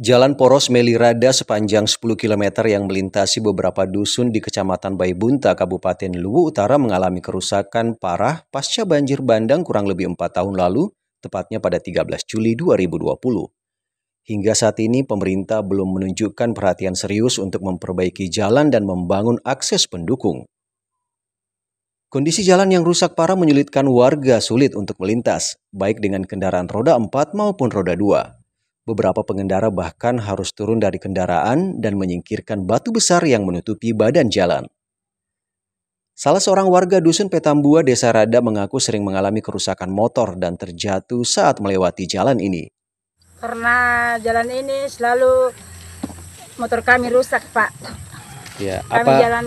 Jalan poros Melirada sepanjang 10 km yang melintasi beberapa dusun di Kecamatan Baibunta, Kabupaten Luwu Utara mengalami kerusakan parah pasca banjir bandang kurang lebih 4 tahun lalu, tepatnya pada 13 Juli 2020. Hingga saat ini pemerintah belum menunjukkan perhatian serius untuk memperbaiki jalan dan membangun akses pendukung. Kondisi jalan yang rusak parah menyulitkan warga sulit untuk melintas, baik dengan kendaraan roda 4 maupun roda 2. Beberapa pengendara bahkan harus turun dari kendaraan dan menyingkirkan batu besar yang menutupi badan jalan. Salah seorang warga dusun Petambua Desa Rada mengaku sering mengalami kerusakan motor dan terjatuh saat melewati jalan ini. Karena jalan ini selalu motor kami rusak, Pak. Ya, kami jalan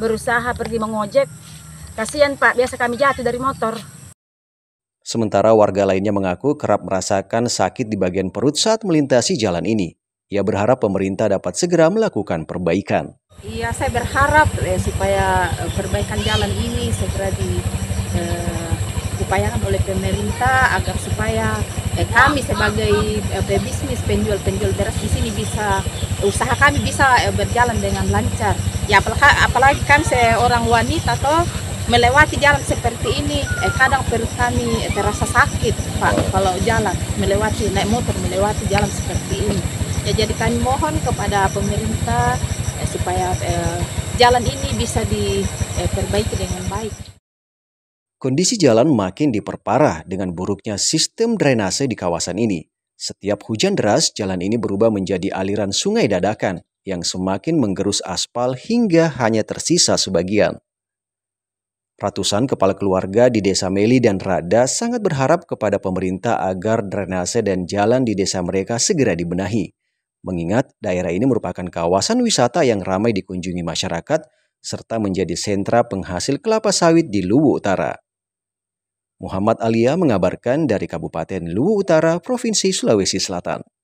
berusaha pergi mengojek. Kasihan, Pak, biasa kami jatuh dari motor. Sementara warga lainnya mengaku kerap merasakan sakit di bagian perut saat melintasi jalan ini. Ia berharap pemerintah dapat segera melakukan perbaikan. Iya, saya berharap ya, eh, supaya perbaikan jalan ini segera di eh, oleh pemerintah agar supaya eh, kami sebagai eh, pebisnis penjual-penjual beras di sini bisa usaha kami bisa eh, berjalan dengan lancar. Ya apalagi, apalagi kan saya orang wanita toh melewati jalan seperti ini eh, kadang perut kami eh, terasa sakit pak oh. kalau jalan melewati naik motor melewati jalan seperti ini ya jadi kami mohon kepada pemerintah eh, supaya eh, jalan ini bisa diperbaiki eh, dengan baik. Kondisi jalan makin diperparah dengan buruknya sistem drainase di kawasan ini. Setiap hujan deras, jalan ini berubah menjadi aliran sungai dadakan yang semakin menggerus aspal hingga hanya tersisa sebagian. Ratusan kepala keluarga di Desa Meli dan Rada sangat berharap kepada pemerintah agar drainase dan jalan di desa mereka segera dibenahi. Mengingat daerah ini merupakan kawasan wisata yang ramai dikunjungi masyarakat serta menjadi sentra penghasil kelapa sawit di Luwu Utara. Muhammad Alia mengabarkan dari Kabupaten Luwu Utara, Provinsi Sulawesi Selatan.